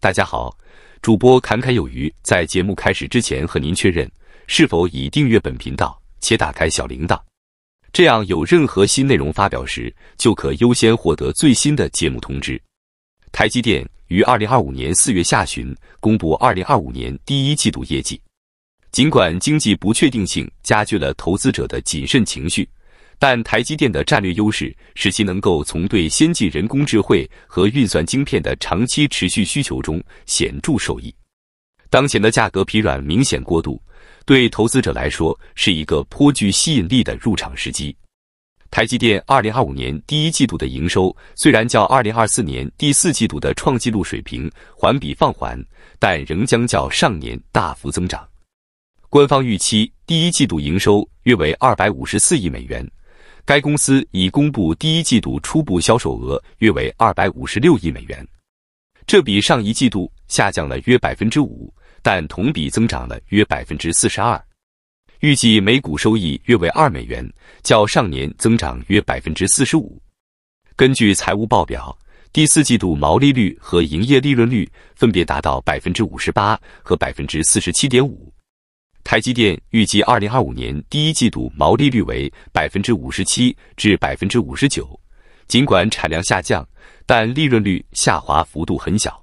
大家好，主播侃侃有余。在节目开始之前，和您确认是否已订阅本频道且打开小铃铛，这样有任何新内容发表时，就可优先获得最新的节目通知。台积电于二零二五年四月下旬公布二零二五年第一季度业绩，尽管经济不确定性加剧了投资者的谨慎情绪。但台积电的战略优势使其能够从对先进人工智慧和运算晶片的长期持续需求中显著受益。当前的价格疲软明显过度，对投资者来说是一个颇具吸引力的入场时机。台积电二零二五年第一季度的营收虽然较二零二四年第四季度的创纪录水平环比放缓，但仍将较上年大幅增长。官方预期第一季度营收约为二百五十四亿美元。该公司已公布第一季度初步销售额约为二百五十六亿美元，这比上一季度下降了约百分之五，但同比增长了约百分之四十二。预计每股收益约为二美元，较上年增长约百分之四十五。根据财务报表，第四季度毛利率和营业利润率分别达到百分之五十八和百分之四十七点五。台积电预计，二零二五年第一季度毛利率为百分之五十七至百分之五十九。尽管产量下降，但利润率下滑幅度很小。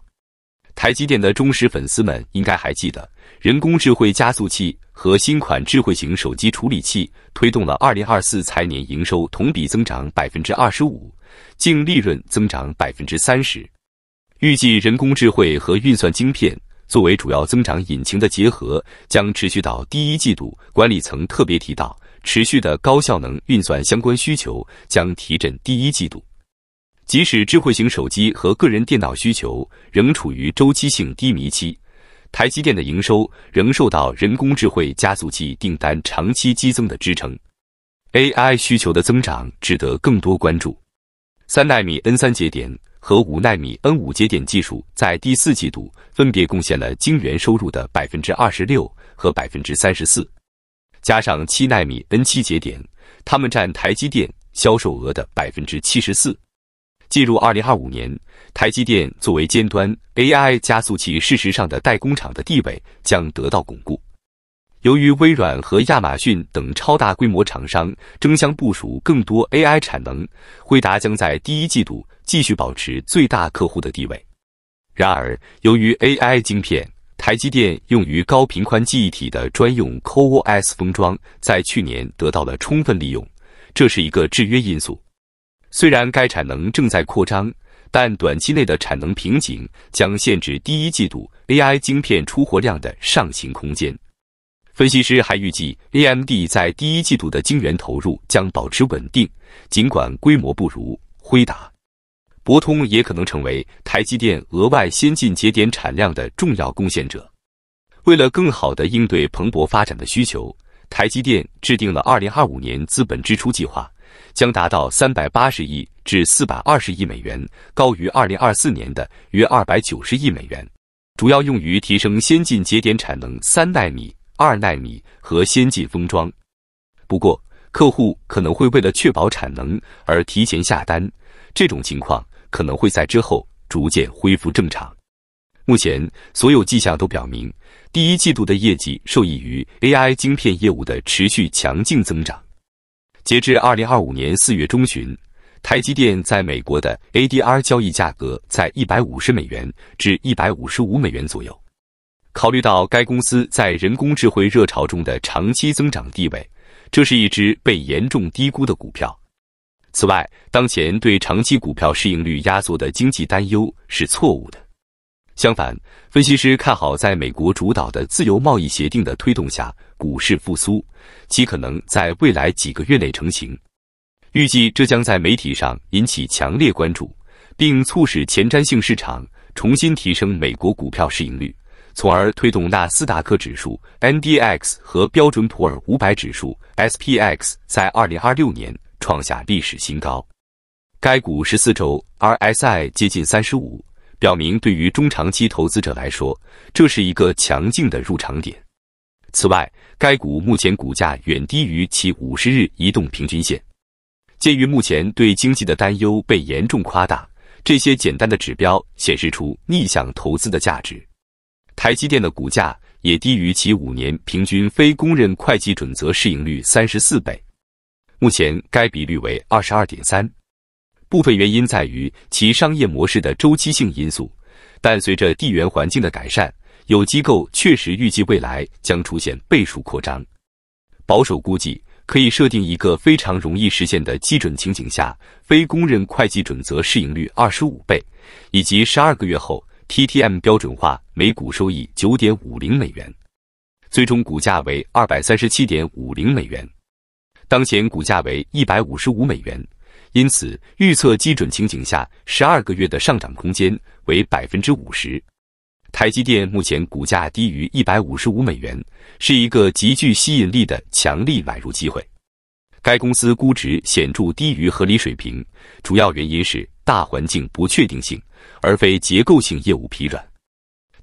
台积电的忠实粉丝们应该还记得，人工智慧加速器和新款智慧型手机处理器推动了二零二四财年营收同比增长百分之二十五，净利润增长百分之三十。预计人工智慧和运算晶片。作为主要增长引擎的结合将持续到第一季度。管理层特别提到，持续的高效能运算相关需求将提振第一季度。即使智慧型手机和个人电脑需求仍处于周期性低迷期，台积电的营收仍受到人工智慧加速器订单长期激增的支撑。AI 需求的增长值得更多关注。三纳米 N 三节点。和五纳米 N 五节点技术在第四季度分别贡献了晶圆收入的百分之二十六和百分之三十四，加上七纳米 N 七节点，它们占台积电销售额的百分之七十四。进入二零二五年，台积电作为尖端 AI 加速器事实上的代工厂的地位将得到巩固。由于微软和亚马逊等超大规模厂商争相部署更多 AI 产能，惠达将在第一季度继续保持最大客户的地位。然而，由于 AI 芯片，台积电用于高频宽记忆体的专用 CoWoS 封装在去年得到了充分利用，这是一个制约因素。虽然该产能正在扩张，但短期内的产能瓶颈将限制第一季度 AI 芯片出货量的上行空间。分析师还预计，AMD 在第一季度的晶圆投入将保持稳定，尽管规模不如辉达、博通也可能成为台积电额外先进节点产量的重要贡献者。为了更好地应对蓬勃发展的需求，台积电制定了2025年资本支出计划，将达到380亿至420亿美元，高于2024年的约290亿美元，主要用于提升先进节点产能3纳米。二纳米和先进封装。不过，客户可能会为了确保产能而提前下单，这种情况可能会在之后逐渐恢复正常。目前，所有迹象都表明，第一季度的业绩受益于 AI 晶片业务的持续强劲增长。截至二零二五年四月中旬，台积电在美国的 ADR 交易价格在一百五十美元至一百五十五美元左右。考虑到该公司在人工智慧热潮中的长期增长地位，这是一只被严重低估的股票。此外，当前对长期股票市盈率压缩的经济担忧是错误的。相反，分析师看好在美国主导的自由贸易协定的推动下，股市复苏其可能在未来几个月内成型。预计这将在媒体上引起强烈关注，并促使前瞻性市场重新提升美国股票市盈率。从而推动纳斯达克指数 （N D X） 和标准普尔五百指数 （S P X） 在二零二六年创下历史新高。该股十四周 R S I 接近三十五，表明对于中长期投资者来说，这是一个强劲的入场点。此外，该股目前股价远低于其五十日移动平均线。鉴于目前对经济的担忧被严重夸大，这些简单的指标显示出逆向投资的价值。台积电的股价也低于其五年平均非公认会计准则市盈率三十四倍，目前该比率为二十二点三。部分原因在于其商业模式的周期性因素，但随着地缘环境的改善，有机构确实预计未来将出现倍数扩张。保守估计可以设定一个非常容易实现的基准情景下，非公认会计准则市盈率二十五倍，以及十二个月后。TTM 标准化每股收益九点五零美元，最终股价为二百三十七点五零美元，当前股价为一百五十五美元，因此预测基准情景下十二个月的上涨空间为百分之五十。台积电目前股价低于一百五十五美元，是一个极具吸引力的强力买入机会。该公司估值显著低于合理水平，主要原因是大环境不确定性，而非结构性业务疲软。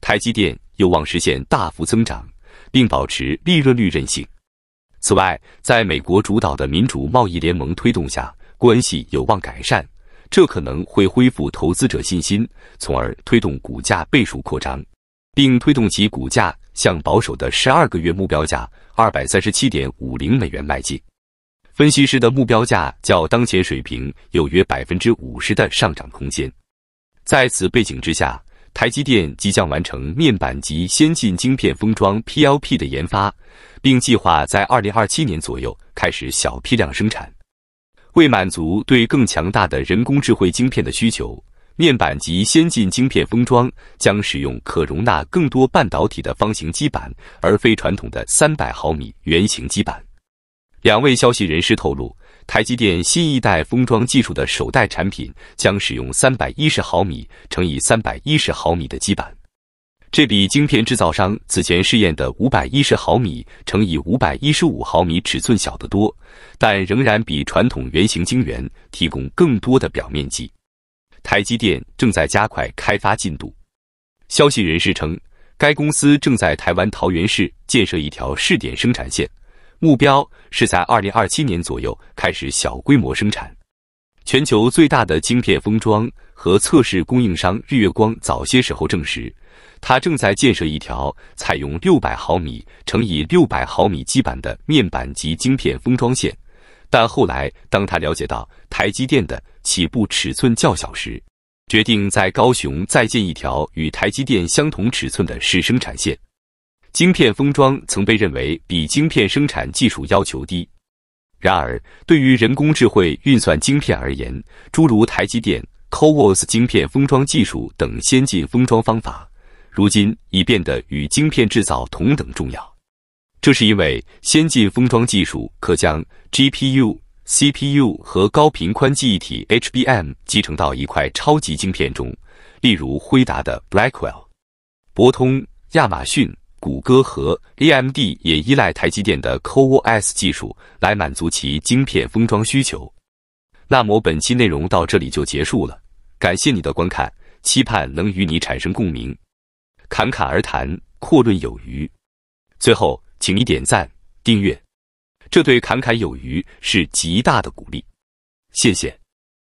台积电有望实现大幅增长，并保持利润率韧性。此外，在美国主导的民主贸易联盟推动下，关系有望改善，这可能会恢复投资者信心，从而推动股价倍数扩张，并推动其股价向保守的十二个月目标价二百三十七点五零美元迈进。分析师的目标价较当前水平有约百分之五十的上涨空间。在此背景之下，台积电即将完成面板及先进晶片封装 （P L P） 的研发，并计划在二零二七年左右开始小批量生产。为满足对更强大的人工智慧晶片的需求，面板及先进晶片封装将使用可容纳更多半导体的方形基板，而非传统的三百毫米圆形基板。两位消息人士透露，台积电新一代封装技术的首代产品将使用三百一十毫米乘以三百一十毫米的基板，这比晶片制造商此前试验的五百一十毫米乘以五百一十五毫米尺寸小得多，但仍然比传统圆形晶圆提供更多的表面积。台积电正在加快开发进度，消息人士称，该公司正在台湾桃园市建设一条试点生产线。目标是在二零二七年左右开始小规模生产。全球最大的晶片封装和测试供应商日月光早些时候证实，它正在建设一条采用六百毫米乘以六百毫米基板的面板及晶片封装线，但后来，当他了解到台积电的起步尺寸较小时，决定在高雄再建一条与台积电相同尺寸的试生产线。晶片封装曾被认为比晶片生产技术要求低，然而，对于人工智慧运算晶片而言，诸如台积电 CoWoS 晶片封装技术等先进封装方法，如今已变得与晶片制造同等重要。这是因为先进封装技术可将 GPU、CPU 和高频宽记忆体 HBM 集成到一块超级晶片中，例如辉达的 Blackwell、博通、亚马逊。谷歌和 AMD 也依赖台积电的 CoWoS 技术来满足其晶片封装需求。那么本期内容到这里就结束了，感谢你的观看，期盼能与你产生共鸣。侃侃而谈，阔论有余。最后，请你点赞、订阅，这对侃侃有余是极大的鼓励。谢谢。